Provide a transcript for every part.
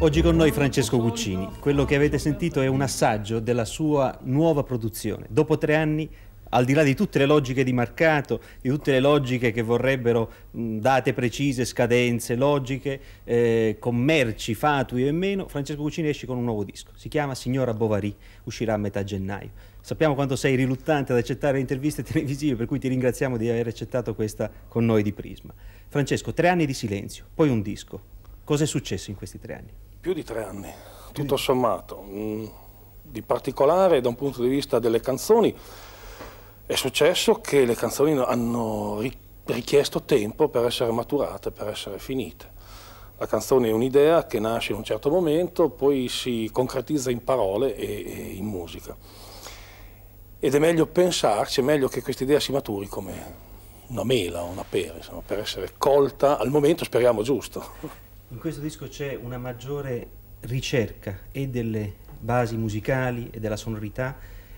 Oggi con noi Francesco Guccini. Quello che avete sentito è un assaggio della sua nuova produzione. Dopo tre anni al di là di tutte le logiche di mercato, di tutte le logiche che vorrebbero date precise, scadenze, logiche, eh, commerci, fatui e meno, Francesco Guccini esce con un nuovo disco. Si chiama Signora Bovary, uscirà a metà gennaio. Sappiamo quanto sei riluttante ad accettare interviste televisive, per cui ti ringraziamo di aver accettato questa con noi di Prisma. Francesco, tre anni di silenzio, poi un disco. Cosa è successo in questi tre anni? Più di tre anni, tutto sommato. Mm, di particolare da un punto di vista delle canzoni è successo che le canzoni hanno richiesto tempo per essere maturate, per essere finite. La canzone è un'idea che nasce in un certo momento, poi si concretizza in parole e, e in musica. Ed è meglio pensarci, è meglio che questa idea si maturi come una mela o una pera, insomma, per essere colta al momento, speriamo giusto. In questo disco c'è una maggiore ricerca e delle basi musicali e della sonorità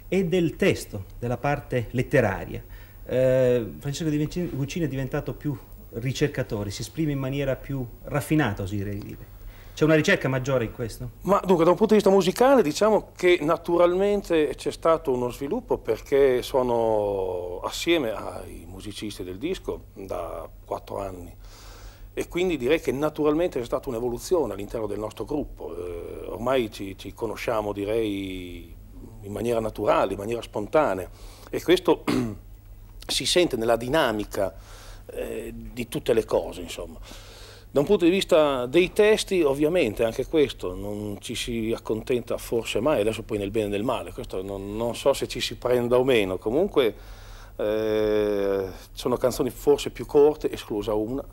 e del testo, della parte letteraria. Eh, Francesco Guccini è diventato più ricercatore, si esprime in maniera più raffinata, oserei dire. C'è una ricerca maggiore in questo? Ma dunque, da un punto di vista musicale, diciamo che naturalmente c'è stato uno sviluppo perché sono assieme ai musicisti del disco da quattro anni e quindi direi che naturalmente c'è stata un'evoluzione all'interno del nostro gruppo. Eh, ormai ci, ci, conosciamo, direi, in maniera naturale, in maniera spontanea e questo si sente nella dinamica eh, di tutte le cose, insomma. Da un punto di vista dei testi, ovviamente, anche questo, non ci si accontenta forse mai, adesso poi nel bene e nel male, questo non, non so se ci si prenda o meno, comunque eh, sono canzoni forse più corte, esclusa una,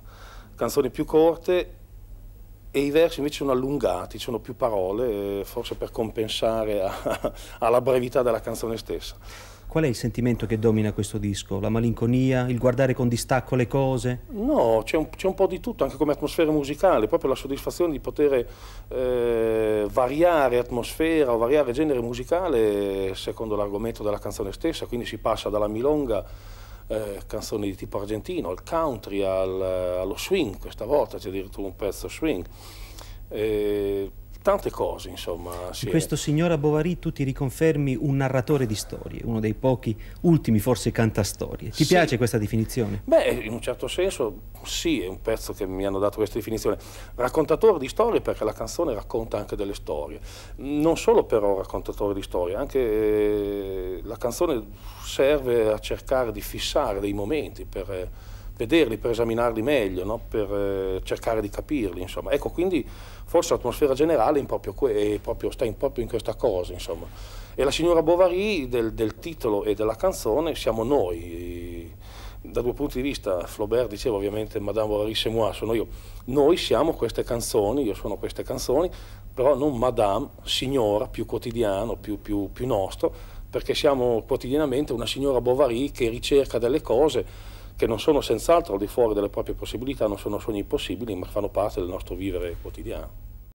canzoni più corte e i versi invece sono allungati, sono più parole, eh, forse per compensare a, alla brevità della canzone stessa. Qual è il sentimento che domina questo disco? La malinconia, il guardare con distacco le cose? No, c'è un, un, po' di tutto, anche come atmosfera musicale, proprio la soddisfazione di poter eh, variare atmosfera o variare genere musicale secondo l'argomento della canzone stessa, quindi si passa dalla milonga eh, canzoni di tipo argentino, al country, al, eh, allo swing, questa volta c'è addirittura un pezzo swing. Eh, tante cose, insomma. Sì. Questo signor Bovary tu ti riconfermi un narratore di storie, uno dei pochi ultimi forse cantastorie. Ti sì. piace questa definizione? Beh, in un certo senso sì, è un pezzo che mi hanno dato questa definizione. Raccontatore di storie perché la canzone racconta anche delle storie. Non solo però raccontatore di storie, anche eh, la canzone serve a cercare di fissare dei momenti per... Eh, vederli, per esaminarli meglio, no? per eh, cercare di capirli. Insomma. Ecco, quindi forse l'atmosfera generale proprio que- proprio, sta in, proprio in questa cosa. Insomma. E la signora Bovary del, del, titolo e della canzone siamo noi. Da due punti di vista, Flaubert diceva ovviamente Madame Bovary c'est moi, sono io. Noi siamo queste canzoni, io sono queste canzoni, però non Madame, signora, più quotidiano, più, più, più nostro, perché siamo quotidianamente una signora Bovary che ricerca delle cose che non sono senz'altro al di fuori delle proprie possibilità, non sono sogni impossibili, ma fanno parte del nostro vivere quotidiano.